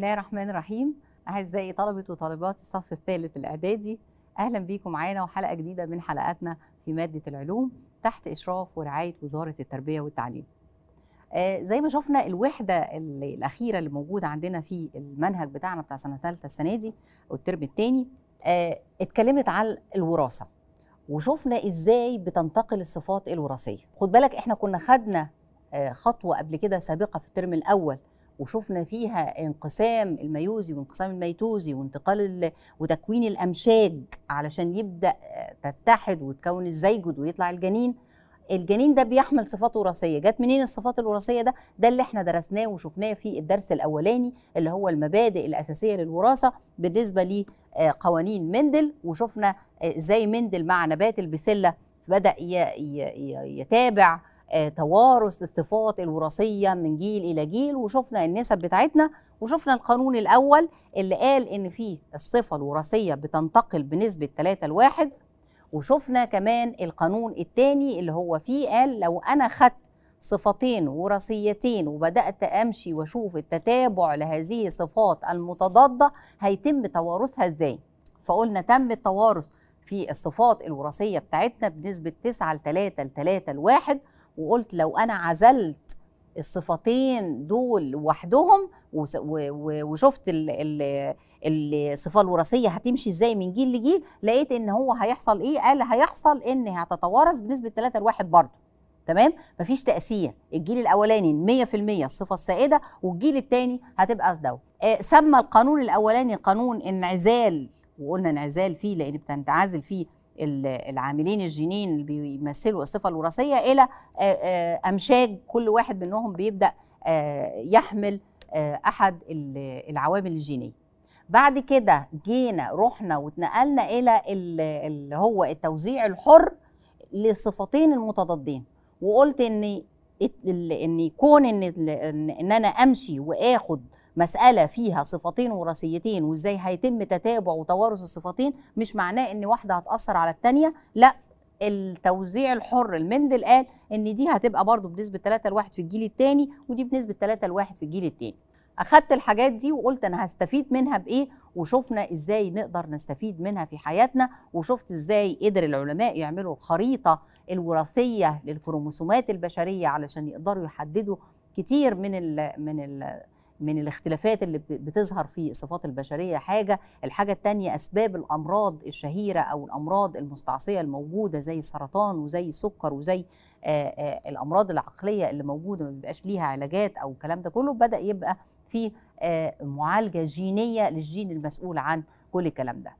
بسم الله الرحمن الرحيم اعزائي طلبه وطالبات الصف الثالث الاعدادي اهلا بيكم معانا وحلقه جديده من حلقاتنا في ماده العلوم تحت اشراف ورعايه وزاره التربيه والتعليم آه زي ما شفنا الوحده الاخيره اللي موجوده عندنا في المنهج بتاعنا بتاع سنه ثالثه السنه دي او الترم الثاني آه اتكلمت على الوراثه وشفنا ازاي بتنتقل الصفات الوراثيه خد بالك احنا كنا خدنا آه خطوه قبل كده سابقه في الترم الاول وشفنا فيها انقسام الميوزي وانقسام الميتوزي وانتقال وتكوين الامشاج علشان يبدا آه، تتحد وتكون الزيجد ويطلع الجنين الجنين ده بيحمل صفات وراثيه جت منين الصفات الوراثيه ده ده اللي احنا درسناه وشفناه في الدرس الاولاني اللي هو المبادئ الاساسيه للوراثه بالنسبه لقوانين آه، مندل وشفنا آه، ازاي مندل مع نبات البسله بدا يتابع آه، توارث الصفات الوراثيه من جيل الى جيل وشفنا النسب بتاعتنا وشفنا القانون الاول اللي قال ان في الصفه الوراثيه بتنتقل بنسبه 3 لواحد وشفنا كمان القانون الثاني اللي هو فيه قال لو انا خدت صفتين وراثيتين وبدات امشي واشوف التتابع لهذه الصفات المتضاده هيتم توارثها ازاي فقلنا تم التوارث في الصفات الوراثيه بتاعتنا بنسبه 9 ل 3 ل 3 ل 1 وقلت لو انا عزلت الصفتين دول وحدهم وشفت الصفه الوراثيه هتمشي ازاي من جيل لجيل لقيت ان هو هيحصل ايه قال هيحصل ان هتتوارث بنسبه 3 لواحد برضه تمام مفيش تاثير الجيل الاولاني 100% الصفه السائده والجيل الثاني هتبقى ده آه، سمى القانون الاولاني قانون انعزال وقلنا انعزال فيه لان بتنتعزل فيه العاملين الجينين اللي بيمثلوا الصفه الوراثيه الى امشاج كل واحد منهم بيبدا يحمل احد العوامل الجينيه بعد كده جينا رحنا واتنقلنا الى اللي هو التوزيع الحر للصفتين المتضادين وقلت ان ان كون ان ان انا امشي واخد مسألة فيها صفتين وراثيتين وازاي هيتم تتابع وتوارث الصفتين مش معناه ان واحدة هتأثر على التانية لا التوزيع الحر المندل قال ان دي هتبقى برضو بنسبة 3 لواحد في الجيل الثاني ودي بنسبة 3 لواحد في الجيل الثاني اخدت الحاجات دي وقلت انا هستفيد منها بايه وشفنا ازاي نقدر نستفيد منها في حياتنا وشفت ازاي قدر العلماء يعملوا الخريطه الوراثيه للكروموسومات البشريه علشان يقدروا يحددوا كتير من ال من ال من الاختلافات اللي بتظهر في الصفات البشريه حاجه الحاجه الثانيه اسباب الامراض الشهيره او الامراض المستعصيه الموجوده زي السرطان وزي السكر وزي آآ آآ الامراض العقليه اللي موجوده ما بيبقاش ليها علاجات او الكلام ده كله بدا يبقى في معالجه جينيه للجين المسؤول عن كل الكلام ده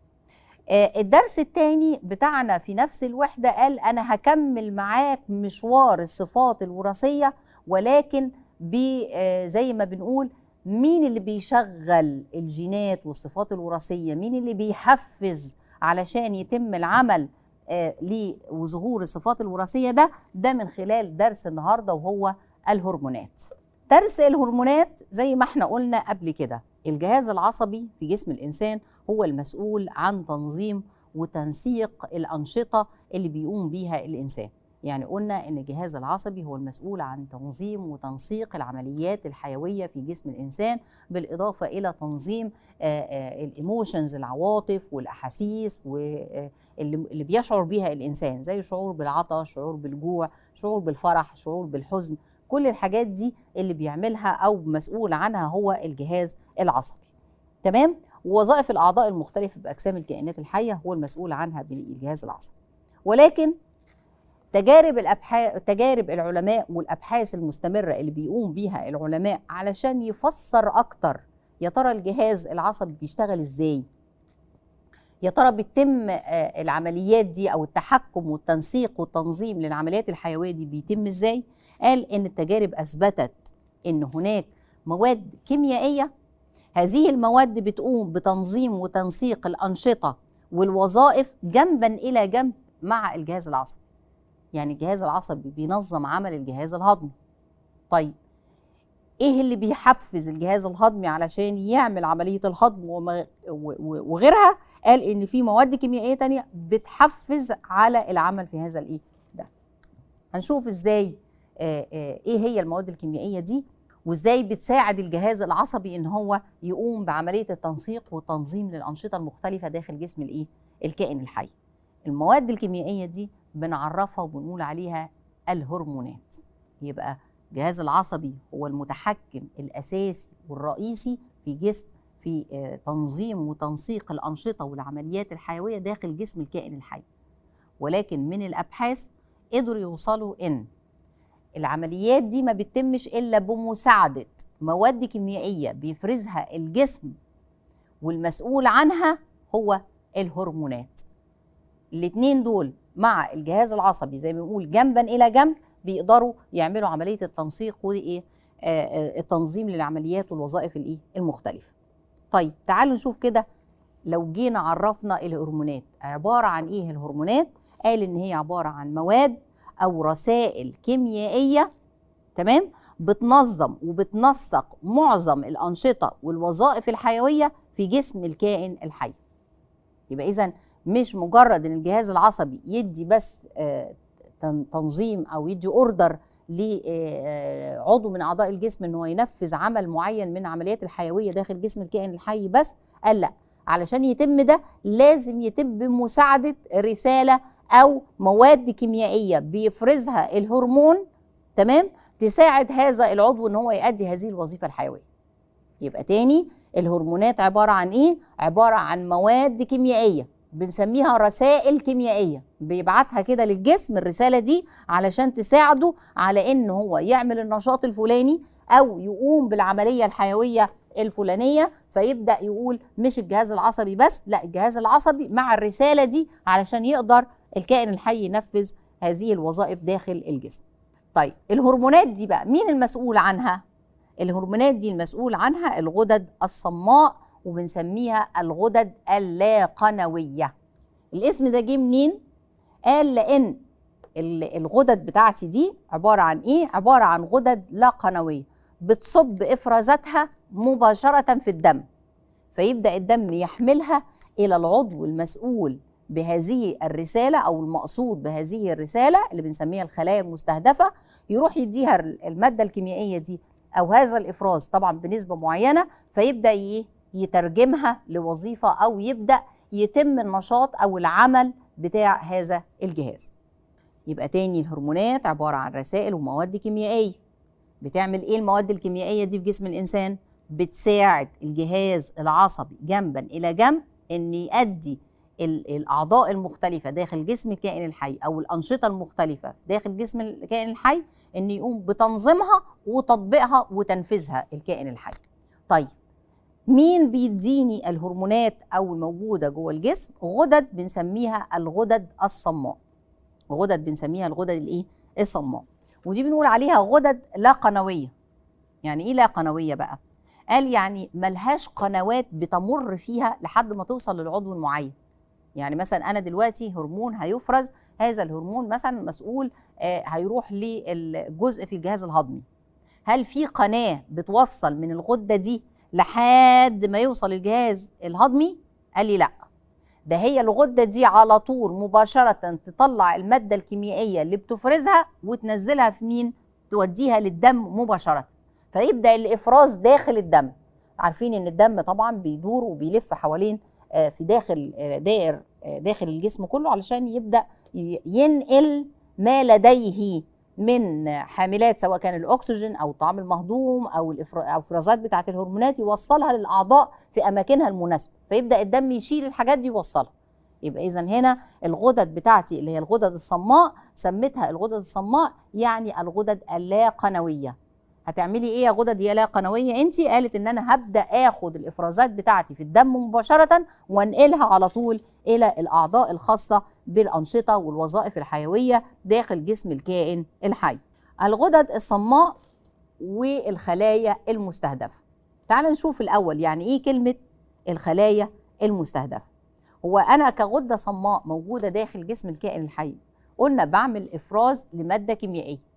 الدرس الثاني بتاعنا في نفس الوحده قال انا هكمل معاك مشوار الصفات الوراثيه ولكن زي ما بنقول مين اللي بيشغل الجينات والصفات الوراثيه مين اللي بيحفز علشان يتم العمل آه، لظهور وظهور الصفات الوراثيه ده ده من خلال درس النهارده وهو الهرمونات درس الهرمونات زي ما احنا قلنا قبل كده الجهاز العصبي في جسم الانسان هو المسؤول عن تنظيم وتنسيق الانشطه اللي بيقوم بيها الانسان يعني قلنا ان الجهاز العصبي هو المسؤول عن تنظيم وتنسيق العمليات الحيويه في جسم الانسان بالاضافه الى تنظيم آه، آه، الايموشنز العواطف والاحاسيس واللي آه، بيشعر بها الانسان زي شعور بالعطش شعور بالجوع شعور بالفرح شعور بالحزن كل الحاجات دي اللي بيعملها او مسؤول عنها هو الجهاز العصبي تمام ووظائف الاعضاء المختلفه باجسام الكائنات الحيه هو المسؤول عنها بالجهاز العصبي ولكن تجارب الابحاث تجارب العلماء والابحاث المستمره اللي بيقوم بيها العلماء علشان يفسر اكتر يا ترى الجهاز العصبي بيشتغل ازاي يا ترى بيتم آه، العمليات دي او التحكم والتنسيق والتنظيم للعمليات الحيويه دي بيتم ازاي قال ان التجارب اثبتت ان هناك مواد كيميائيه هذه المواد بتقوم بتنظيم وتنسيق الانشطه والوظائف جنبا الى جنب مع الجهاز العصبي يعني الجهاز العصبي بينظم عمل الجهاز الهضمي طيب ايه اللي بيحفز الجهاز الهضمي علشان يعمل عمليه الهضم وغيرها قال ان في مواد كيميائيه تانية بتحفز على العمل في هذا الايه ده هنشوف ازاي ايه هي المواد الكيميائيه دي وازاي بتساعد الجهاز العصبي ان هو يقوم بعمليه التنسيق والتنظيم للانشطه المختلفه داخل جسم الايه الكائن الحي المواد الكيميائيه دي بنعرفها وبنقول عليها الهرمونات يبقى الجهاز العصبي هو المتحكم الاساسي والرئيسي في جسم في آه، تنظيم وتنسيق الانشطه والعمليات الحيويه داخل جسم الكائن الحي ولكن من الابحاث قدروا يوصلوا ان العمليات دي ما بتتمش الا بمساعده مواد كيميائيه بيفرزها الجسم والمسؤول عنها هو الهرمونات الاثنين دول مع الجهاز العصبي زي ما بنقول جنبا الى جنب بيقدروا يعملوا عمليه التنسيق وايه آه, آه، التنظيم للعمليات والوظائف الايه المختلفه طيب تعالوا نشوف كده لو جينا عرفنا الهرمونات عباره عن ايه الهرمونات قال ان هي عباره عن مواد او رسائل كيميائيه تمام بتنظم وبتنسق معظم الانشطه والوظائف الحيويه في جسم الكائن الحي يبقى اذا مش مجرد ان الجهاز العصبي يدي بس آه، تنظيم او يدي اوردر لعضو آه، آه، من اعضاء الجسم ان هو ينفذ عمل معين من عمليات الحيويه داخل جسم الكائن الحي بس قال لا علشان يتم ده لازم يتم بمساعده رساله او مواد كيميائيه بيفرزها الهرمون تمام تساعد هذا العضو ان هو يؤدي هذه الوظيفه الحيويه يبقى تاني الهرمونات عباره عن ايه عباره عن مواد كيميائيه بنسميها رسائل كيميائيه بيبعتها كده للجسم الرساله دي علشان تساعده على ان هو يعمل النشاط الفلاني او يقوم بالعمليه الحيويه الفلانيه فيبدا يقول مش الجهاز العصبي بس لا الجهاز العصبي مع الرساله دي علشان يقدر الكائن الحي ينفذ هذه الوظائف داخل الجسم طيب الهرمونات دي بقى مين المسؤول عنها الهرمونات دي المسؤول عنها الغدد الصماء وبنسميها الغدد اللا قنويه الاسم ده جه منين قال لان الغدد بتاعتي دي عباره عن ايه عباره عن غدد لا قنويه بتصب افرازاتها مباشره في الدم فيبدا الدم يحملها الى العضو المسؤول بهذه الرسالة أو المقصود بهذه الرسالة اللي بنسميها الخلايا المستهدفة يروح يديها المادة الكيميائية دي أو هذا الإفراز طبعا بنسبة معينة فيبدأ إيه يترجمها لوظيفه او يبدا يتم النشاط او العمل بتاع هذا الجهاز يبقى تاني الهرمونات عباره عن رسائل ومواد كيميائيه بتعمل ايه المواد الكيميائيه دي في جسم الانسان بتساعد الجهاز العصبي جنبا الى جنب ان يؤدي الاعضاء المختلفه داخل جسم الكائن الحي او الانشطه المختلفه داخل جسم الكائن الحي ان يقوم بتنظيمها وتطبيقها وتنفيذها الكائن الحي طيب مين بيديني الهرمونات او الموجوده جوه الجسم غدد بنسميها الغدد الصماء غدد بنسميها الغدد الايه الصماء ودي بنقول عليها غدد لا قنويه يعني ايه لا قنويه بقى قال يعني ملهاش قنوات بتمر فيها لحد ما توصل للعضو المعين يعني مثلا انا دلوقتي هرمون هيفرز هذا الهرمون مثلا مسؤول آه، هيروح للجزء في الجهاز الهضمي هل في قناه بتوصل من الغده دي لحد ما يوصل الجهاز الهضمي قال لي لا ده هي الغده دي على طول مباشره تطلع الماده الكيميائيه اللي بتفرزها وتنزلها في مين توديها للدم مباشره فيبدا الافراز داخل الدم عارفين ان الدم طبعا بيدور وبيلف حوالين آه، في داخل آه، دائر آه، داخل الجسم كله علشان يبدا ينقل ما لديه من حاملات سواء كان الاكسجين او الطعام المهضوم او الافرازات بتاعه الهرمونات يوصلها للاعضاء في اماكنها المناسبه فيبدا الدم يشيل الحاجات دي يوصلها يبقى اذا هنا الغدد بتاعتي اللي هي الغدد الصماء سميتها الغدد الصماء يعني الغدد اللا قنويه هتعملي ايه يا غدد يا لا قنويه انت قالت ان انا هبدا اخد الافرازات بتاعتي في الدم مباشره وانقلها على طول الى الاعضاء الخاصه بالانشطه والوظائف الحيويه داخل جسم الكائن الحي الغدد الصماء والخلايا المستهدفه تعال نشوف الاول يعني ايه كلمه الخلايا المستهدفه هو انا كغده صماء موجوده داخل جسم الكائن الحي قلنا بعمل افراز لماده كيميائيه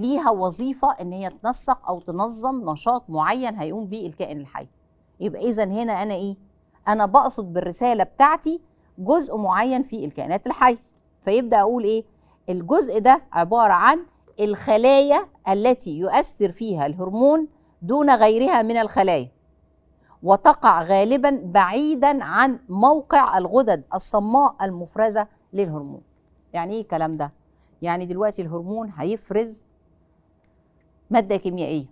ليها وظيفه ان هي تنسق او تنظم نشاط معين هيقوم بيه الكائن الحي يبقى اذا هنا انا ايه انا بقصد بالرساله بتاعتي جزء معين في الكائنات الحيه فيبدا اقول ايه الجزء ده عباره عن الخلايا التي يؤثر فيها الهرمون دون غيرها من الخلايا وتقع غالبا بعيدا عن موقع الغدد الصماء المفرزه للهرمون يعني ايه الكلام ده يعني دلوقتي الهرمون هيفرز مادة كيميائية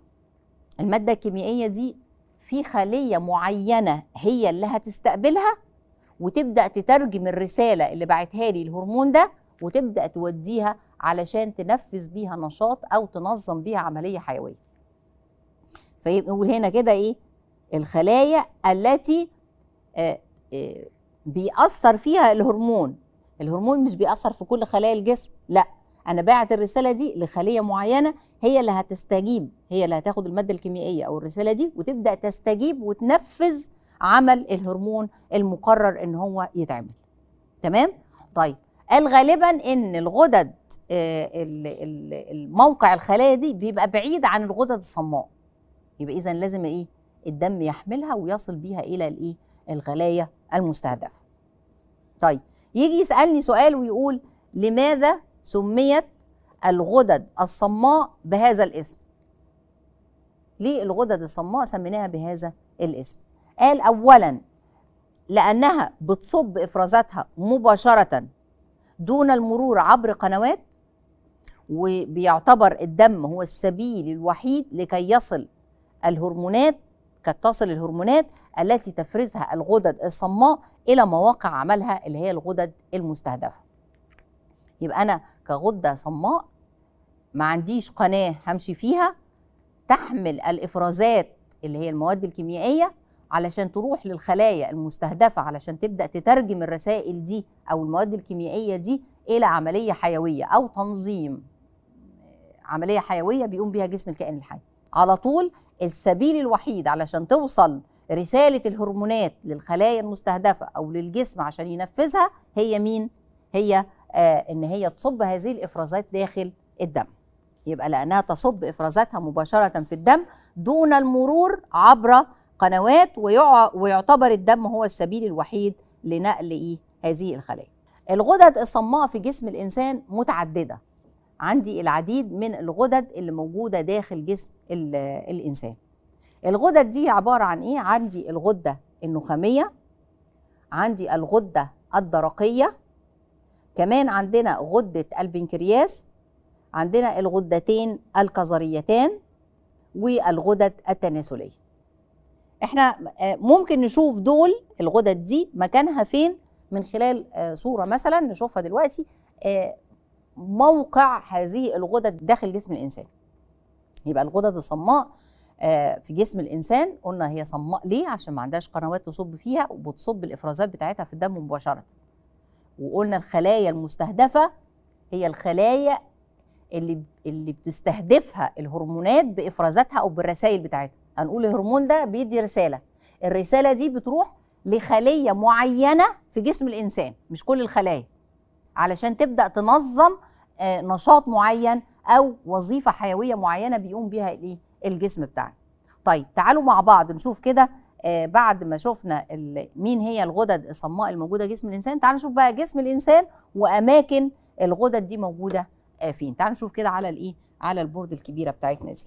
المادة الكيميائية دي في خلية معينة هي اللي هتستقبلها وتبدأ تترجم الرسالة اللي بعتها لي الهرمون ده وتبدأ توديها علشان تنفذ بيها نشاط أو تنظم بيها عملية حيوية فيقول هنا كده إيه الخلايا التي آه، آه، بيأثر فيها الهرمون الهرمون مش بيأثر في كل خلايا الجسم لا انا باعت الرساله دي لخليه معينه هي اللي هتستجيب هي اللي هتاخد الماده الكيميائيه او الرساله دي وتبدا تستجيب وتنفذ عمل الهرمون المقرر ان هو يتعمل تمام طيب قال غالبا ان الغدد آه، الموقع الخلايا دي بيبقى بعيد عن الغدد الصماء يبقى اذا لازم ايه الدم يحملها ويصل بيها الى الايه الخلايا المستهدفه طيب يجي يسالني سؤال ويقول لماذا سميت الغدد الصماء بهذا الاسم ليه الغدد الصماء سميناها بهذا الاسم قال اولا لانها بتصب افرازاتها مباشره دون المرور عبر قنوات وبيعتبر الدم هو السبيل الوحيد لكي يصل الهرمونات كتصل تصل الهرمونات التي تفرزها الغدد الصماء الى مواقع عملها اللي هي الغدد المستهدفه يبقى انا كغده صماء ما عنديش قناه همشي فيها تحمل الافرازات اللي هي المواد الكيميائيه علشان تروح للخلايا المستهدفه علشان تبدا تترجم الرسائل دي او المواد الكيميائيه دي الى عمليه حيويه او تنظيم آه، عمليه حيويه بيقوم بيها جسم الكائن الحي على طول السبيل الوحيد علشان توصل رساله الهرمونات للخلايا المستهدفه او للجسم عشان ينفذها هي مين هي آه، ان هي تصب هذه الافرازات داخل الدم يبقى لانها تصب افرازاتها مباشره في الدم دون المرور عبر قنوات ويعتبر الدم هو السبيل الوحيد لنقل ايه هذه الخلايا الغدد الصماء في جسم الانسان متعدده عندي العديد من الغدد اللي موجوده داخل جسم الانسان الغدد دي عباره عن ايه عندي الغده النخاميه عندي الغده الدرقيه كمان عندنا غدة البنكرياس عندنا الغدتين الكظريتان والغدد التناسلية احنا آه، ممكن نشوف دول الغدد دي مكانها فين من خلال آه، صورة مثلا نشوفها دلوقتي آه، موقع هذه الغدد داخل جسم الإنسان يبقى الغدد الصماء في جسم الإنسان قلنا هي صماء ليه عشان ما عندهاش قنوات تصب فيها وبتصب الإفرازات بتاعتها في الدم مباشرة وقلنا الخلايا المستهدفه هي الخلايا اللي اللي بتستهدفها الهرمونات بافرازاتها او بالرسائل بتاعتها هنقول الهرمون ده بيدي رساله الرساله دي بتروح لخليه معينه في جسم الانسان مش كل الخلايا علشان تبدا تنظم آه، نشاط معين او وظيفه حيويه معينه بيقوم بيها الايه الجسم بتاعنا طيب تعالوا مع بعض نشوف كده آه، بعد ما شفنا مين هي الغدد الصماء الموجوده جسم الانسان تعال نشوف بقى جسم الانسان واماكن الغدد دي موجوده آه، فين تعال نشوف كده على الايه على البورد الكبيره بتاعتنا دي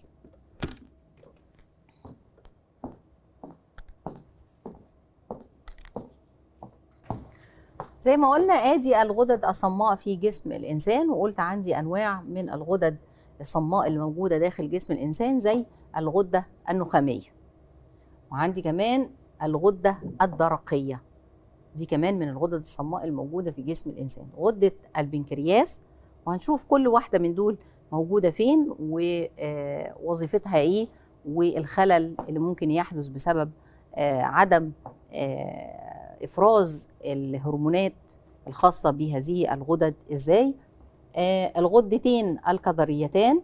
زي ما قلنا ادي الغدد الصماء في جسم الانسان وقلت عندي انواع من الغدد الصماء اللي موجوده داخل جسم الانسان زي الغده النخاميه وعندي كمان الغده الدرقيه دي كمان من الغدد الصماء الموجوده في جسم الانسان غده البنكرياس وهنشوف كل واحده من دول موجوده فين ووظيفتها آه، ايه والخلل اللي ممكن يحدث بسبب آه، عدم آه، افراز الهرمونات الخاصه بهذه الغدد ازاي الغدتين الكظريتان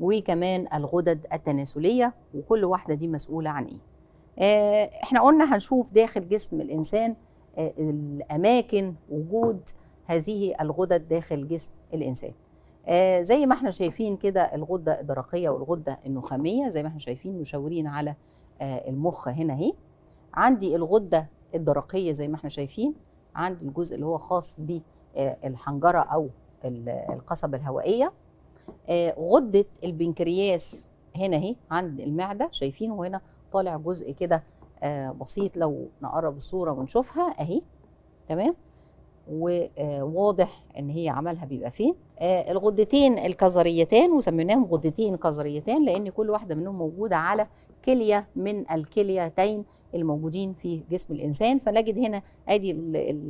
وكمان الغدد التناسليه وكل واحده دي مسؤوله عن ايه آه، احنا قلنا هنشوف داخل جسم الانسان آه، الاماكن وجود هذه الغدد داخل جسم الانسان آه، زي ما احنا شايفين كده الغده الدرقيه والغده النخاميه زي ما احنا شايفين مشاورين على المخ هنا اهي عندي الغده الدرقيه زي ما احنا شايفين عندي الجزء اللي هو خاص بالحنجره او القصبه الهوائيه غده البنكرياس هنا اهي عند المعده شايفينه هنا طالع جزء كده آه، بسيط لو نقرب الصوره ونشوفها اهي تمام وواضح آه، ان هي عملها بيبقى فين آه، الغدتين الكظريتان وسميناهم غدتين كظريتان لان كل واحده منهم موجوده على كليه من الكليتين الموجودين في جسم الانسان فنجد هنا ادي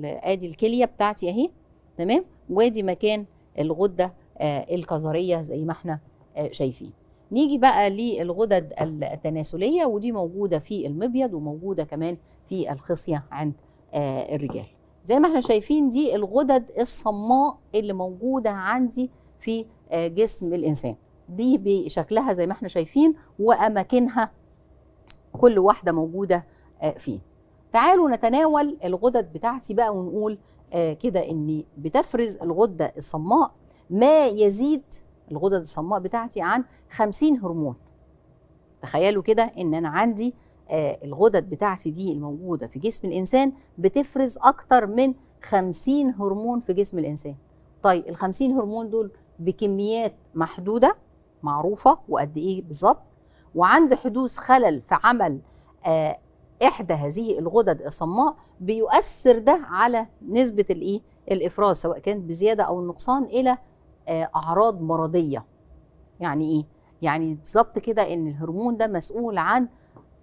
ادي الكليه بتاعتي اهي تمام وادي مكان الغده الكظريه زي ما احنا شايفين نيجي بقى للغدد التناسليه ودي موجوده في المبيض وموجوده كمان في الخصيه عند آه، الرجال زي ما احنا شايفين دي الغدد الصماء اللي موجوده عندي في آه، جسم الانسان دي بشكلها زي ما احنا شايفين واماكنها كل واحده موجوده آه، فيه تعالوا نتناول الغدد بتاعتي بقى ونقول كده ان بتفرز الغده الصماء ما يزيد الغدد الصماء بتاعتي عن 50 هرمون تخيلوا كده ان انا عندي آه الغدد بتاعتي دي الموجوده في جسم الانسان بتفرز اكتر من 50 هرمون في جسم الانسان طيب ال 50 هرمون دول بكميات محدوده معروفه وقد ايه بالظبط وعند حدوث خلل في عمل آه احدى هذه الغدد الصماء بيؤثر ده على نسبه الايه الافراز سواء كانت بزياده او نقصان الى آه، اعراض مرضيه يعني ايه يعني بالظبط كده ان الهرمون ده مسؤول عن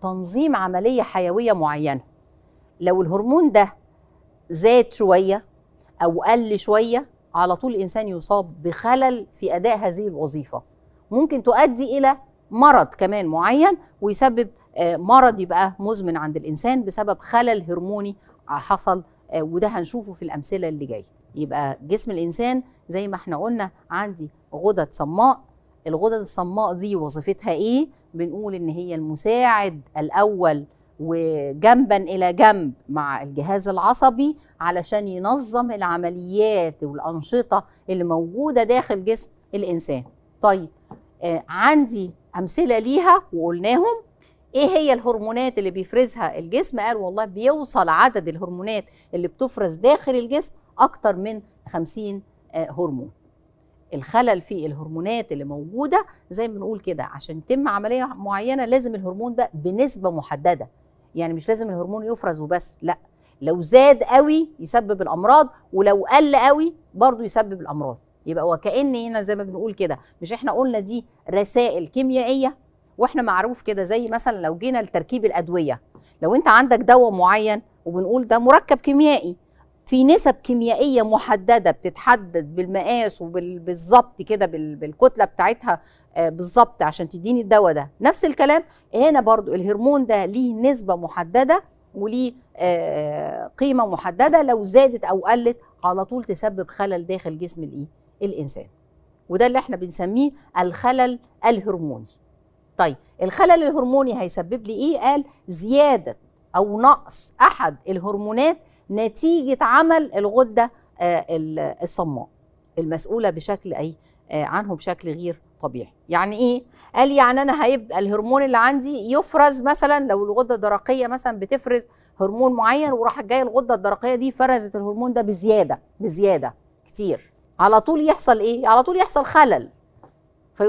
تنظيم عمليه حيويه معينه لو الهرمون ده زاد شويه او قل شويه على طول الانسان يصاب بخلل في اداء هذه الوظيفه ممكن تؤدي الى مرض كمان معين ويسبب آه، مرض يبقى مزمن عند الانسان بسبب خلل هرموني حصل آه، وده هنشوفه في الامثله اللي جايه يبقى جسم الانسان زي ما احنا قلنا عندي غدد صماء الغدد الصماء دي وظيفتها ايه بنقول ان هي المساعد الاول وجنبا الى جنب مع الجهاز العصبي علشان ينظم العمليات والانشطه اللي موجوده داخل جسم الانسان طيب آه عندي امثله ليها وقلناهم ايه هي الهرمونات اللي بيفرزها الجسم قال والله بيوصل عدد الهرمونات اللي بتفرز داخل الجسم اكتر من 50 آه، هرمون الخلل في الهرمونات اللي موجوده زي ما بنقول كده عشان تتم عمليه معينه لازم الهرمون ده بنسبه محدده يعني مش لازم الهرمون يفرز وبس لا لو زاد قوي يسبب الامراض ولو قل قوي برضه يسبب الامراض يبقى وكأن هنا زي ما بنقول كده مش احنا قلنا دي رسائل كيميائيه واحنا معروف كده زي مثلا لو جينا لتركيب الادويه لو انت عندك دواء معين وبنقول ده مركب كيميائي في نسب كيميائيه محدده بتتحدد بالمقاس وبالظبط كده بالكتله بتاعتها آه، بالظبط عشان تديني الدواء ده نفس الكلام هنا برضو الهرمون ده ليه نسبه محدده وليه آه، قيمه محدده لو زادت او قلت على طول تسبب خلل داخل جسم الايه الانسان وده اللي احنا بنسميه الخلل الهرموني طيب الخلل الهرموني هيسبب لي ايه قال زياده او نقص احد الهرمونات نتيجه عمل الغده آه، الصماء المسؤوله بشكل اي آه، عنه بشكل غير طبيعي يعني ايه قال يعني انا هيبقى الهرمون اللي عندي يفرز مثلا لو الغده الدرقيه مثلا بتفرز هرمون معين وراح جايه الغده الدرقيه دي فرزت الهرمون ده بزياده بزياده كتير على طول يحصل ايه على طول يحصل خلل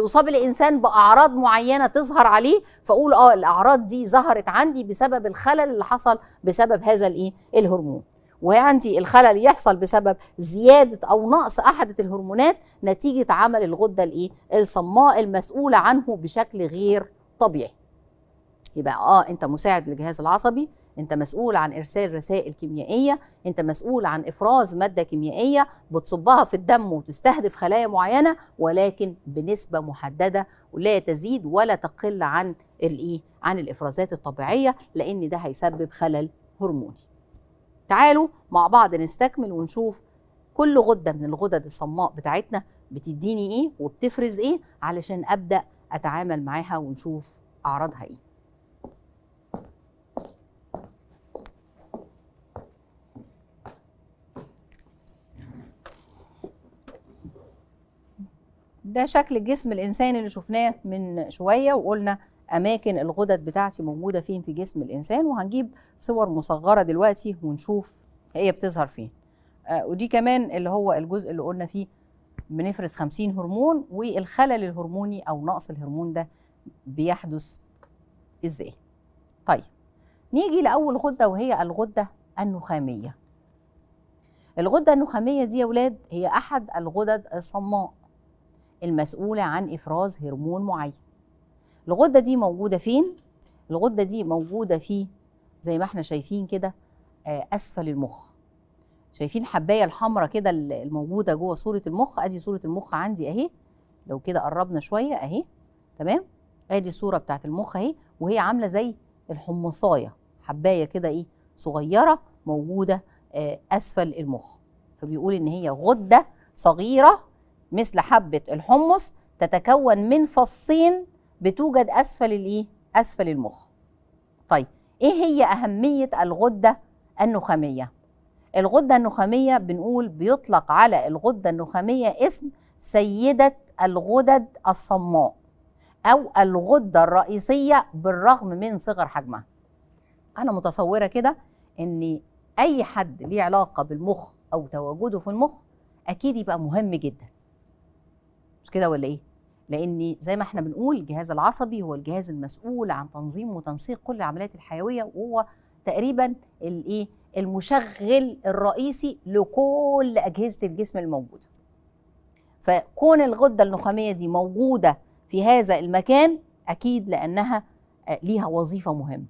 فيصاب الانسان باعراض معينه تظهر عليه فاقول اه الاعراض دي ظهرت عندي بسبب الخلل اللي حصل بسبب هذا الايه الهرمون وعندي الخلل يحصل بسبب زياده او نقص احد الهرمونات نتيجه عمل الغده الايه الصماء المسؤوله عنه بشكل غير طبيعي يبقى اه انت مساعد للجهاز العصبي انت مسؤول عن ارسال رسائل كيميائيه انت مسؤول عن افراز ماده كيميائيه بتصبها في الدم وتستهدف خلايا معينه ولكن بنسبه محدده ولا تزيد ولا تقل عن الايه عن الافرازات الطبيعيه لان ده هيسبب خلل هرموني تعالوا مع بعض نستكمل ونشوف كل غده من الغدد الصماء بتاعتنا بتديني ايه وبتفرز ايه علشان ابدا اتعامل معاها ونشوف اعراضها ايه ده شكل جسم الانسان اللي شفناه من شويه وقلنا اماكن الغدد بتاعتي موجوده فين في جسم الانسان وهنجيب صور مصغره دلوقتي ونشوف هي بتظهر فين آه ودي كمان اللي هو الجزء اللي قلنا فيه بنفرز 50 هرمون والخلل الهرموني او نقص الهرمون ده بيحدث ازاي طيب نيجي لاول غده وهي الغده النخاميه الغده النخاميه دي يا ولاد هي احد الغدد الصماء المسؤولة عن إفراز هرمون معين الغدة دي موجودة فين؟ الغدة دي موجودة في زي ما احنا شايفين كده آه، أسفل المخ شايفين حباية الحمراء كده الموجودة جوه صورة المخ أدي صورة المخ عندي أهي لو كده قربنا شوية أهي تمام أدي الصورة بتاعة المخ أهي وهي عاملة زي الحمصاية حباية كده إيه صغيرة موجودة آه، أسفل المخ فبيقول إن هي غدة صغيرة مثل حبة الحمص تتكون من فصين بتوجد أسفل الإيه؟ أسفل المخ طيب إيه هي أهمية الغدة النخامية؟ الغدة النخامية بنقول بيطلق على الغدة النخامية اسم سيدة الغدد الصماء أو الغدة الرئيسية بالرغم من صغر حجمها أنا متصورة كده إن أي حد ليه علاقة بالمخ أو تواجده في المخ أكيد يبقى مهم جدا كده ولا ايه لان زي ما احنا بنقول الجهاز العصبي هو الجهاز المسؤول عن تنظيم وتنسيق كل العمليات الحيويه وهو تقريبا الايه المشغل الرئيسي لكل اجهزه الجسم الموجوده فكون الغده النخاميه دي موجوده في هذا المكان اكيد لانها آه، ليها وظيفه مهمه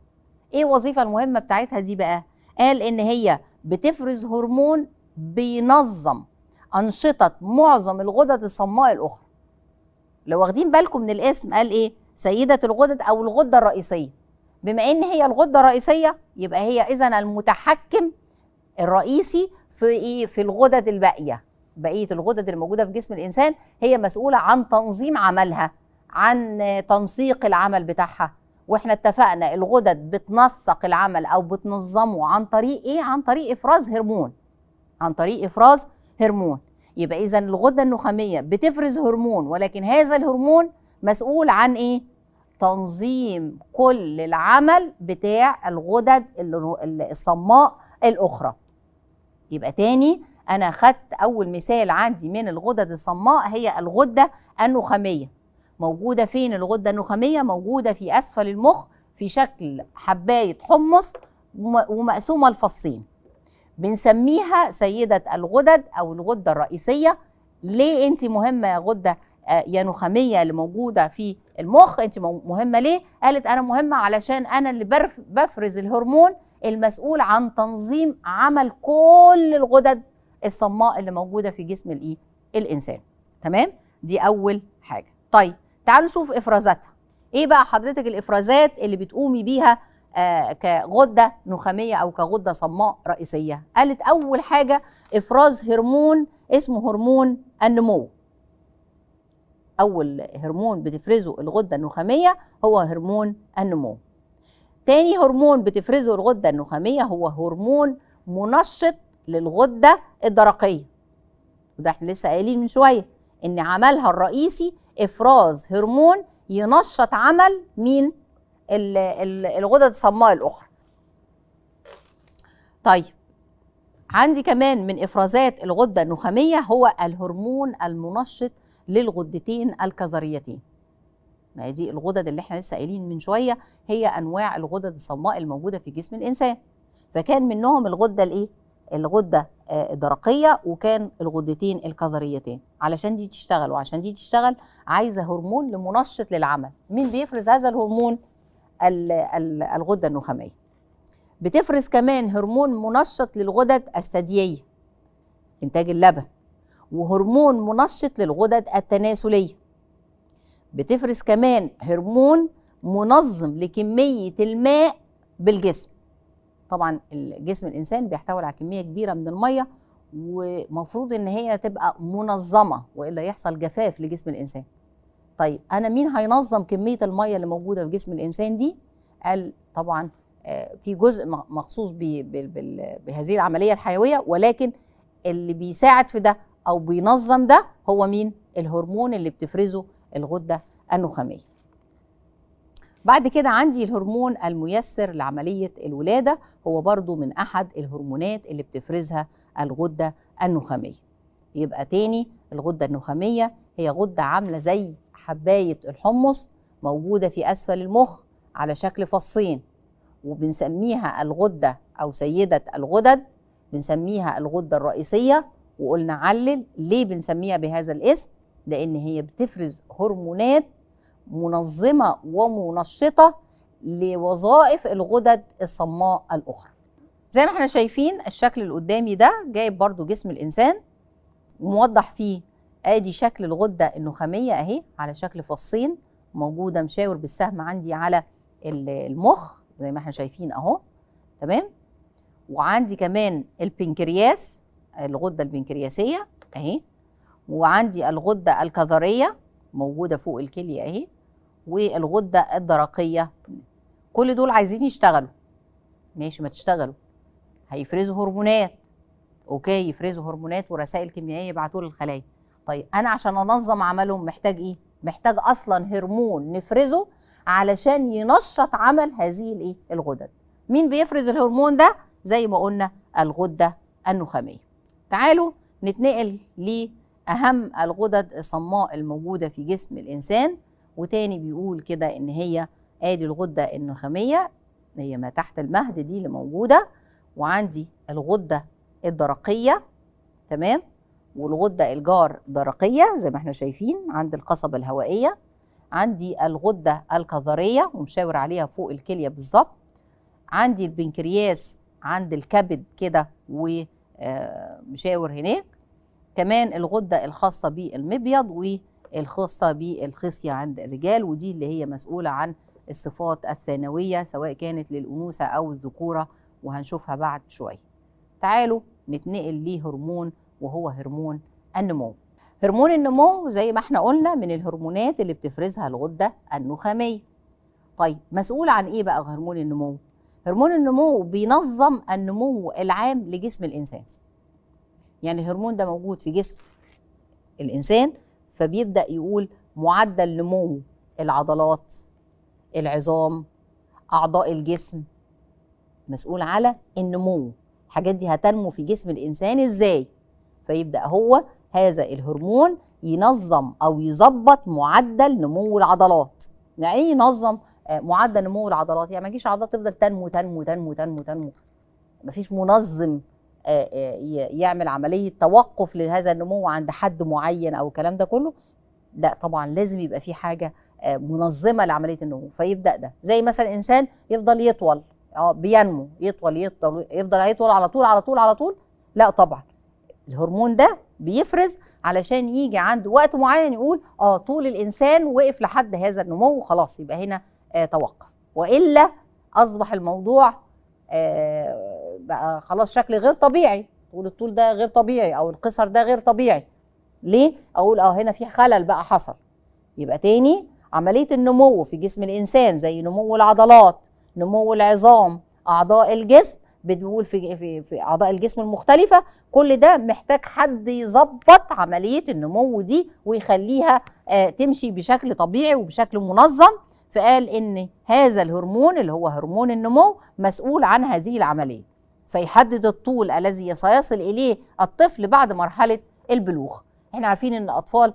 ايه الوظيفه المهمه بتاعتها دي بقى قال ان هي بتفرز هرمون بينظم انشطه معظم الغدد الصماء الاخرى لو واخدين بالكم من الاسم قال ايه سيده الغدد او الغده الرئيسيه بما ان هي الغده الرئيسيه يبقى هي اذا المتحكم الرئيسي في ايه في الغدد الباقيه بقيه الغدد الموجوده في جسم الانسان هي مسؤوله عن تنظيم عملها عن تنسيق العمل بتاعها واحنا اتفقنا الغدد بتنسق العمل او بتنظمه عن طريق ايه عن طريق افراز هرمون عن طريق افراز هرمون يبقى اذا الغده النخاميه بتفرز هرمون ولكن هذا الهرمون مسؤول عن ايه تنظيم كل العمل بتاع الغدد الصماء الاخرى يبقى تاني انا خدت اول مثال عندي من الغدد الصماء هي الغده النخاميه موجوده فين الغده النخاميه موجوده في اسفل المخ في شكل حبايه حمص ومقسومه لفصين بنسميها سيدة الغدد أو الغدة الرئيسية ليه أنت مهمة يا غدة آه، يا نخامية اللي موجودة في المخ أنت مهمة ليه؟ قالت أنا مهمة علشان أنا اللي بفرز الهرمون المسؤول عن تنظيم عمل كل الغدد الصماء اللي موجودة في جسم الإيه؟ الإنسان تمام؟ دي أول حاجة طيب تعالوا نشوف إفرازاتها ايه بقى حضرتك الافرازات اللي بتقومي بيها آه، كغده نخاميه او كغده صماء رئيسيه قالت اول حاجه افراز هرمون اسمه هرمون النمو اول هرمون بتفرزه الغده النخاميه هو هرمون النمو تاني هرمون بتفرزه الغده النخاميه هو هرمون منشط للغده الدرقيه وده احنا لسه قايلين من شويه ان عملها الرئيسي افراز هرمون ينشط عمل مين الغدد الصماء الاخرى طيب عندي كمان من افرازات الغده النخاميه هو الهرمون المنشط للغدتين الكظريتين ما دي الغدد اللي احنا لسه قايلين من شويه هي انواع الغدد الصماء الموجوده في جسم الانسان فكان منهم الغده الايه الغده آه، الدرقيه وكان الغدتين الكظريتين علشان دي تشتغل وعشان دي تشتغل عايزه هرمون لمنشط للعمل مين بيفرز هذا الهرمون الغده النخاميه بتفرز كمان هرمون منشط للغدد الثدييه انتاج اللبن وهرمون منشط للغدد التناسليه بتفرز كمان هرمون منظم لكميه الماء بالجسم طبعا جسم الانسان بيحتوي على كميه كبيره من الميه ومفروض ان هي تبقى منظمه والا يحصل جفاف لجسم الانسان طيب انا مين هينظم كميه الميه اللي موجوده في جسم الانسان دي قال طبعا آه، في جزء مخصوص بهذه العمليه الحيويه ولكن اللي بيساعد في ده او بينظم ده هو مين الهرمون اللي بتفرزه الغده النخاميه بعد كده عندي الهرمون الميسر لعملية الولادة هو برضو من أحد الهرمونات اللي بتفرزها الغدة النخامية يبقى تاني الغدة النخامية هي غدة عاملة زي حباية الحمص موجودة في أسفل المخ على شكل فصين وبنسميها الغدة أو سيدة الغدد بنسميها الغدة الرئيسية وقلنا علل ليه بنسميها بهذا الاسم لأن هي بتفرز هرمونات منظمة ومنشطة لوظائف الغدد الصماء الأخرى زي ما احنا شايفين الشكل اللي قدامي ده جايب برضو جسم الإنسان وموضح فيه ادي شكل الغده النخاميه اهي على شكل فصين موجوده مشاور بالسهم عندي على المخ زي ما احنا شايفين اهو تمام وعندي كمان البنكرياس الغده البنكرياسيه اهي وعندي الغده الكظريه موجوده فوق الكليه اهي والغده الدرقيه كل دول عايزين يشتغلوا ماشي ما تشتغلوا هيفرزوا هرمونات اوكي يفرزوا هرمونات ورسائل كيميائيه يبعتوها للخلايا طيب انا عشان انظم عملهم محتاج ايه محتاج اصلا هرمون نفرزه علشان ينشط عمل هذه الايه الغدد مين بيفرز الهرمون ده زي ما قلنا الغده النخاميه تعالوا نتنقل لاهم الغدد الصماء الموجوده في جسم الانسان وتاني بيقول كده ان هي ادي الغده النخاميه هي ما تحت المهد دي اللي موجوده وعندي الغده الدرقيه تمام والغده الجار درقيه زي ما احنا شايفين عند القصبه الهوائيه عندي الغده الكظريه ومشاور عليها فوق الكليه بالظبط عندي البنكرياس عند الكبد كده ومشاور آه، هناك كمان الغده الخاصه بالمبيض والخاصه بالخصيه عند الرجال ودي اللي هي مسؤوله عن الصفات الثانويه سواء كانت للانوثه او الذكوره وهنشوفها بعد شويه تعالوا نتنقل لهرمون وهو هرمون النمو هرمون النمو زي ما احنا قلنا من الهرمونات اللي بتفرزها الغده النخاميه طيب مسؤول عن ايه بقى هرمون النمو هرمون النمو بينظم النمو العام لجسم الانسان يعني الهرمون ده موجود في جسم الانسان فبيبدا يقول معدل نمو العضلات العظام اعضاء الجسم مسؤول على النمو الحاجات دي هتنمو في جسم الانسان ازاي فيبدا هو هذا الهرمون ينظم او يظبط معدل نمو العضلات يعني ايه ينظم آه، معدل نمو العضلات يعني ما تجيش العضلات تفضل تنمو تنمو تنمو تنمو تنمو مفيش منظم آه، آه، يعمل عمليه توقف لهذا النمو عند حد معين او الكلام ده كله لا طبعا لازم يبقى في حاجه منظمه لعمليه النمو فيبدا ده زي مثلا انسان يفضل يطول اه بينمو يطول يطول يفضل هيطول على طول على طول على طول لا طبعا الهرمون ده بيفرز علشان يجي عند وقت معين يقول اه طول الانسان وقف لحد هذا النمو وخلاص يبقى هنا آه توقف والا اصبح الموضوع آه بقى خلاص شكل غير طبيعي طول الطول ده غير طبيعي او القصر ده غير طبيعي ليه اقول اه هنا في خلل بقى حصل يبقى تاني عمليه النمو في جسم الانسان زي نمو العضلات نمو العظام اعضاء الجسم بنقول في في في اعضاء الجسم المختلفه كل ده محتاج حد يظبط عمليه النمو دي ويخليها آه، تمشي بشكل طبيعي وبشكل منظم فقال ان هذا الهرمون اللي هو هرمون النمو مسؤول عن هذه العمليه فيحدد الطول الذي سيصل اليه الطفل بعد مرحله البلوغ احنا عارفين ان الاطفال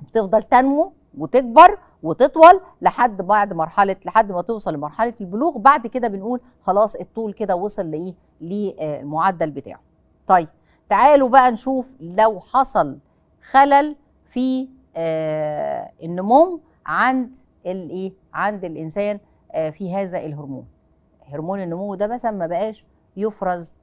بتفضل تنمو وتكبر وتطول لحد بعد مرحله لحد ما توصل لمرحله البلوغ بعد كده بنقول خلاص الطول كده وصل لايه للمعدل بتاعه طيب تعالوا بقى نشوف لو حصل خلل في آه، النمو عند الايه عند الانسان آه، في هذا الهرمون هرمون النمو ده مثلا ما بقاش يفرز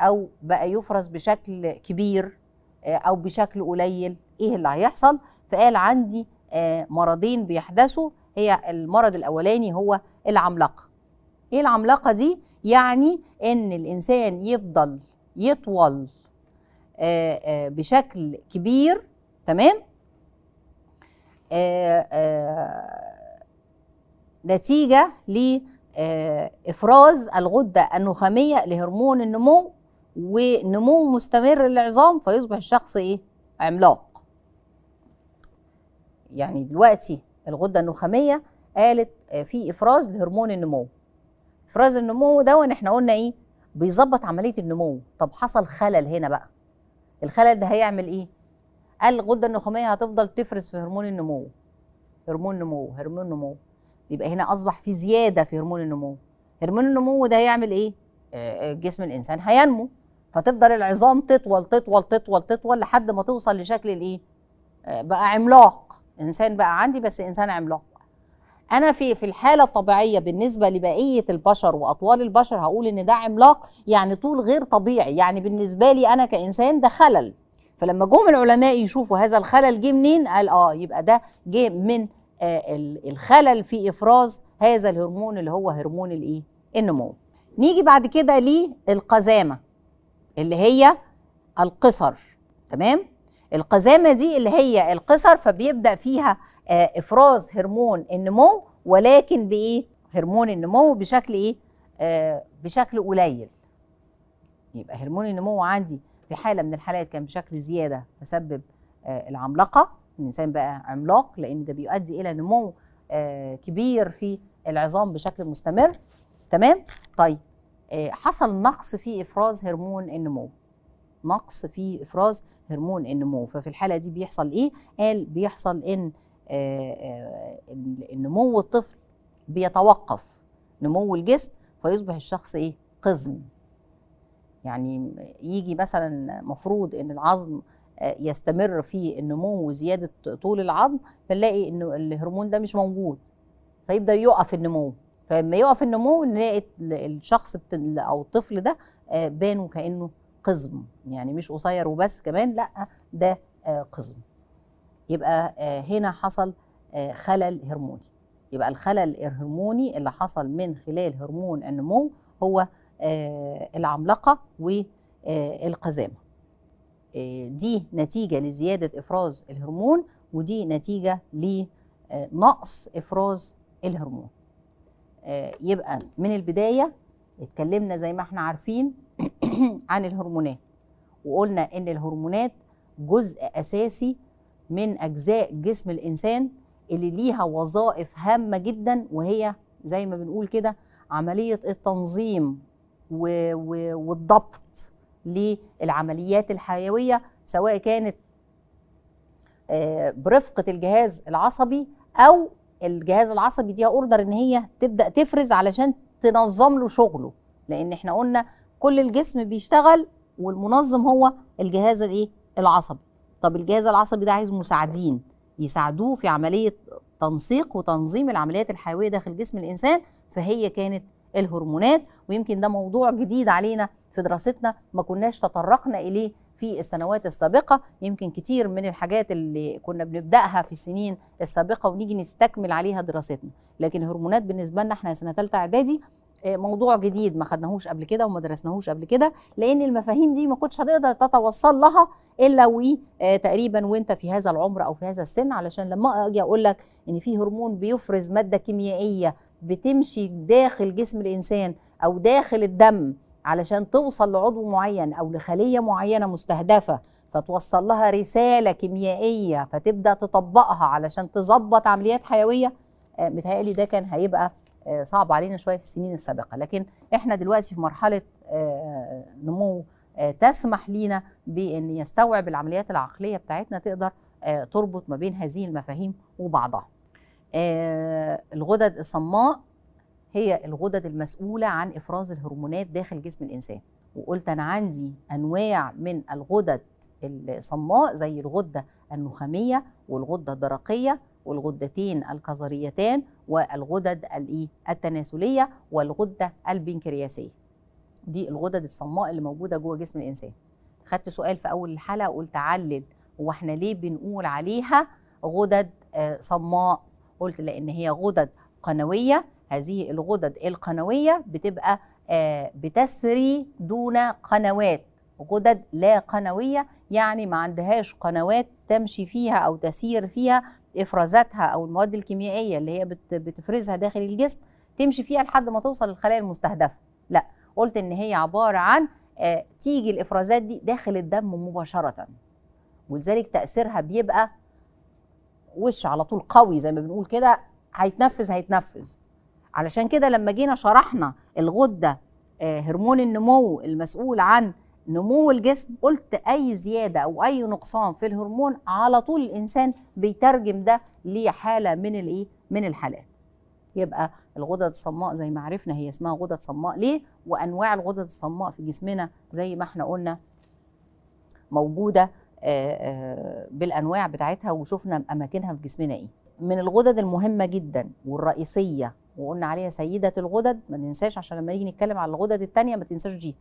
او بقى يفرز بشكل كبير آه، او بشكل قليل ايه اللي هيحصل فقال عندي آه، مرضين بيحدثوا هي المرض الاولاني هو العملاقه ايه العملاقه دي يعني ان الانسان يفضل يطول آه، آه، بشكل كبير تمام نتيجه لافراز الغده النخاميه لهرمون النمو ونمو مستمر للعظام فيصبح الشخص ايه عملاق يعني دلوقتي الغده النخاميه قالت آه، في افراز لهرمون النمو افراز النمو ده احنا قلنا ايه بيظبط عمليه النمو طب حصل خلل هنا بقى الخلل ده هيعمل ايه قال الغده النخاميه هتفضل تفرز في هرمون النمو هرمون نمو هرمون نمو يبقى هنا اصبح في زياده في هرمون النمو هرمون النمو ده هيعمل ايه آه، آه، جسم الانسان هينمو فتفضل العظام تطول تطول تطول تطول لحد ما توصل لشكل الايه بقى عملاق انسان بقى عندي بس انسان عملاق انا في في الحاله الطبيعيه بالنسبه لبقيه البشر واطوال البشر هقول ان ده عملاق يعني طول غير طبيعي يعني بالنسبه لي انا كانسان ده خلل فلما جم العلماء يشوفوا هذا الخلل جه منين قال اه يبقى ده جه من آه الخلل في افراز هذا الهرمون اللي هو هرمون الايه النمو نيجي بعد كده للقزامه اللي هي القصر تمام القزامه دي اللي هي القصر فبيبدا فيها آه، افراز هرمون النمو ولكن بايه هرمون النمو بشكل ايه آه بشكل قليل يبقى هرمون النمو عندي في حاله من الحالات كان بشكل زياده بسبب آه العملاقه الانسان بقى عملاق لان ده بيؤدي الى نمو آه كبير في العظام بشكل مستمر تمام طيب آه، حصل نقص في افراز هرمون النمو نقص في افراز هرمون النمو ففي الحاله دي بيحصل ايه قال بيحصل آه، آه، ان نمو الطفل بيتوقف نمو الجسم فيصبح الشخص ايه قزم يعني يجي مثلا مفروض ان العظم آه، يستمر في النمو وزياده طول العظم فنلاقي ان الهرمون ده مش موجود فيبدا يقف النمو فلما يقف النمو نلاقي الشخص او الطفل ده بان وكانه قزم يعني مش قصير وبس كمان لا ده آه، قزم يبقى آه، هنا حصل آه، خلل هرموني يبقى الخلل الهرموني اللي حصل من خلال هرمون النمو هو العملقه والقزامه دي نتيجه لزياده افراز الهرمون ودي نتيجه لنقص افراز الهرمون يبقى من البدايه اتكلمنا زي ما احنا عارفين عن الهرمونات وقلنا ان الهرمونات جزء اساسي من اجزاء جسم الانسان اللي ليها وظائف هامه جدا وهي زي ما بنقول كده عمليه التنظيم والضبط للعمليات الحيويه سواء كانت آه، برفقه الجهاز العصبي او الجهاز العصبي دي اوردر ان هي تبدا تفرز علشان تنظم له شغله لان احنا قلنا كل الجسم بيشتغل والمنظم هو الجهاز الايه العصبي طب الجهاز العصبي ده عايز مساعدين يساعدوه في عمليه تنسيق وتنظيم العمليات الحيويه داخل جسم الانسان فهي كانت الهرمونات ويمكن ده موضوع جديد علينا في دراستنا ما كناش تطرقنا اليه في السنوات السابقه يمكن كتير من الحاجات اللي كنا بنبداها في السنين السابقه ونيجي نستكمل عليها دراستنا لكن الهرمونات بالنسبه لنا احنا سنه ثالثه اعدادي آه، موضوع جديد ما خدناهوش قبل كده وما درسناهوش قبل كده لان المفاهيم دي ما كنتش هتقدر تتوصل لها الا و آه، تقريبا وانت في هذا العمر او في هذا السن علشان لما اجي اقول لك ان في هرمون بيفرز ماده كيميائيه بتمشي داخل جسم الانسان او داخل الدم علشان توصل لعضو معين او لخليه معينه مستهدفه فتوصل لها رساله كيميائيه فتبدا تطبقها علشان تظبط عمليات حيويه آه، متهيألي ده كان هيبقى آه، صعب علينا شويه في السنين السابقه لكن احنا دلوقتي في مرحله آه، نمو آه، تسمح لينا بان يستوعب العمليات العقليه بتاعتنا تقدر تربط ما بين هذه المفاهيم وبعضها الغدد الصماء هي الغدد المسؤوله عن افراز الهرمونات داخل جسم الانسان وقلت انا عندي انواع من الغدد الصماء زي الغده النخاميه والغده الدرقيه والغدتين الكظريتان والغدد التناسليه والغده البنكرياسيه دي الغدد الصماء اللي موجوده جوه جسم الانسان خدت سؤال في اول الحلقه قلت علل هو احنا ليه بنقول عليها غدد آه، صماء قلت لان هي غدد قنويه هذه الغدد القنويه بتبقى آه، بتسري دون قنوات غدد لا قنويه يعني ما عندهاش قنوات تمشي فيها او تسير فيها افرازاتها او المواد الكيميائيه اللي هي بتفرزها داخل الجسم تمشي فيها لحد ما توصل للخلايا المستهدفه لا قلت ان هي عباره عن آه، تيجي الافرازات دي داخل الدم مباشره ولذلك تاثيرها بيبقى وش على طول قوي زي ما بنقول كده هيتنفذ هيتنفذ علشان كده لما جينا شرحنا الغده آه، هرمون النمو المسؤول عن نمو الجسم قلت اي زياده او اي نقصان في الهرمون على طول الانسان بيترجم ده لحاله من الايه من الحالات يبقى الغدد الصماء زي ما عرفنا هي اسمها غدد صماء ليه وانواع الغدد الصماء في جسمنا زي ما احنا قلنا موجوده آه، آه، بالانواع بتاعتها وشفنا اماكنها في جسمنا ايه من الغدد المهمه جدا والرئيسيه وقلنا عليها سيده الغدد ما ننساش عشان لما نيجي نتكلم على الغدد الثانيه ما تنساش دي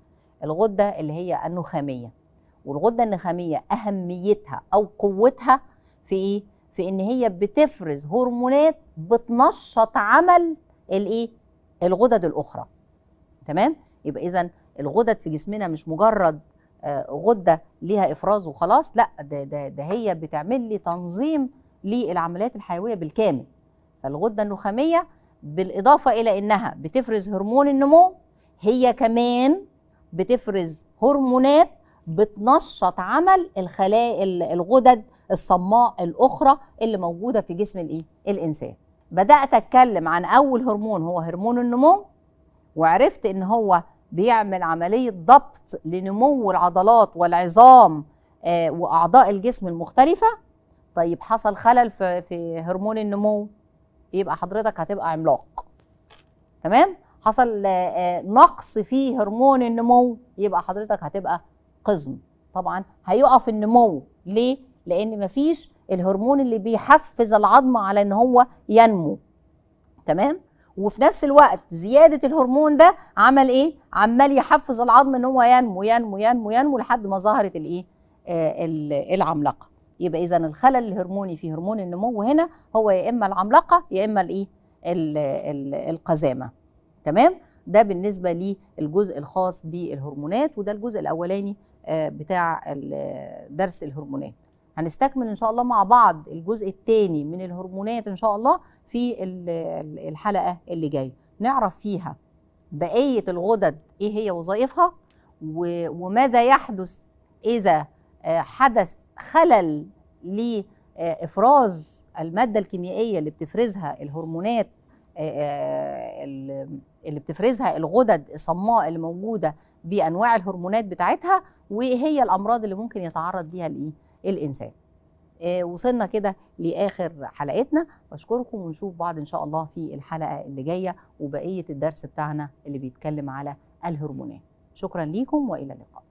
الغده اللي هي النخاميه والغده النخاميه اهميتها او قوتها في ايه في ان هي بتفرز هرمونات بتنشط عمل الايه الغدد الاخرى تمام يبقى اذا الغدد في جسمنا مش مجرد آه، غده ليها افراز وخلاص لا ده ده ده هي بتعمل لي تنظيم للعمليات الحيويه بالكامل فالغده النخاميه بالاضافه الى انها بتفرز هرمون النمو هي كمان بتفرز هرمونات بتنشط عمل الخلايا الغدد الصماء الاخرى اللي موجوده في جسم الايه الانسان بدات اتكلم عن اول هرمون هو هرمون النمو وعرفت ان هو بيعمل عمليه ضبط لنمو العضلات والعظام آه، واعضاء الجسم المختلفه طيب حصل خلل في, في هرمون النمو يبقى حضرتك هتبقى عملاق تمام حصل آه، آه، نقص في هرمون النمو يبقى حضرتك هتبقى قزم طبعا هيقف النمو ليه لان مفيش الهرمون اللي بيحفز العظم على ان هو ينمو تمام وفي نفس الوقت زياده الهرمون ده عمل ايه عمال يحفز العظم ان هو ينمو ينمو ينمو ينمو لحد ما ظهرت الايه آه العملاقه يبقى اذا الخلل الهرموني في هرمون النمو هنا هو يا اما العملاقه يا اما الايه القزامه تمام ده بالنسبه للجزء الخاص بالهرمونات وده الجزء الاولاني آه، بتاع درس الهرمونات هنستكمل ان شاء الله مع بعض الجزء الثاني من الهرمونات ان شاء الله في الحلقه اللي جايه نعرف فيها بقيه الغدد ايه هي وظائفها وماذا يحدث اذا آه، حدث خلل لافراز آه، الماده الكيميائيه اللي بتفرزها الهرمونات آه، آه، اللي بتفرزها الغدد الصماء اللي موجوده بانواع الهرمونات بتاعتها وهي الامراض اللي ممكن يتعرض ليها الايه الانسان آه، وصلنا كده لاخر حلقتنا بشكركم ونشوف بعض ان شاء الله في الحلقه اللي جايه وبقيه الدرس بتاعنا اللي بيتكلم على الهرمونات شكرا ليكم والى اللقاء